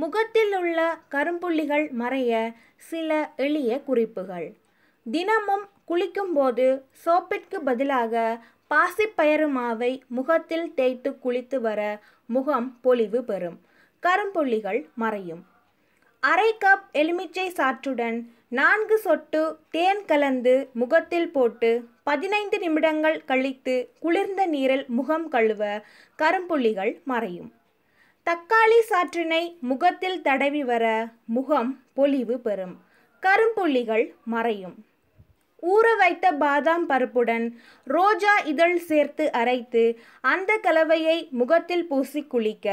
முகத்தில் உள்ள கரும்புள்ளிகள் மறைய சில எளிய குறிப்புகள் தினமும் குளிக்கும்போது சோப்பிற்கு பதிலாக பாசிப்பயறு மாவை முகத்தில் தேய்த்து குளித்து வர முகம் பொலிவு பெறும் கரும்புள்ளிகள் மறையும் அரை கப் எலுமிச்சை சாற்றுடன் நான்கு சொட்டு தேன் கலந்து முகத்தில் போட்டு பதினைந்து நிமிடங்கள் கழித்து குளிர்ந்த நீரில் முகம் கழுவ கரும்புள்ளிகள் மறையும் தக்காளி சாற்றினை முகத்தில் தடவி வர முகம் பொலிவு பெறும் கரும்புள்ளிகள் மறையும் ஊற வைத்த பாதாம் பருப்புடன் ரோஜா இதழ் சேர்த்து அரைத்து அந்த கலவையை முகத்தில் பூசி குளிக்க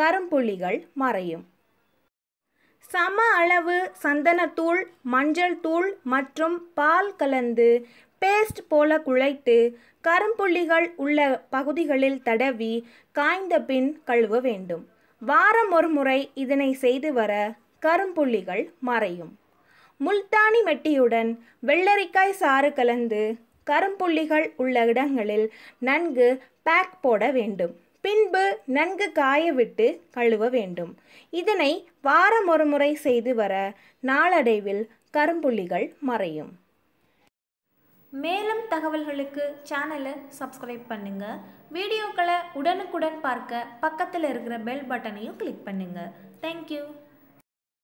கரும்புள்ளிகள் மறையும் சம அளவு சந்தனத்தூள் மஞ்சள் தூள் மற்றும் பால் கலந்து பேஸ்ட் போல குழைத்து கரும்புள்ளிகள் உள்ள பகுதிகளில் தடவி காய்ந்த பின் கழுவ வேண்டும் வாரம் ஒரு முறை இதனை செய்து வர கரும்புள்ளிகள் மறையும் முல்தானி மெட்டியுடன் வெள்ளரிக்காய் சாறு கலந்து கரும்புள்ளிகள் உள்ள இடங்களில் நன்கு பேக் போட வேண்டும் பின்பு நன்கு காய விட்டு கழுவ வேண்டும் இதனை வாரம் ஒரு முறை செய்து வர நாளடைவில் கரும்புள்ளிகள் மறையும் மேலும் தகவல்களுக்கு சேனலை சப்ஸ்கிரைப் பண்ணுங்கள் வீடியோக்களை உடனுக்குடன் பார்க்க பக்கத்தில் இருக்கிற பெல் பட்டனையும் கிளிக் பண்ணுங்கள் தேங்க்யூ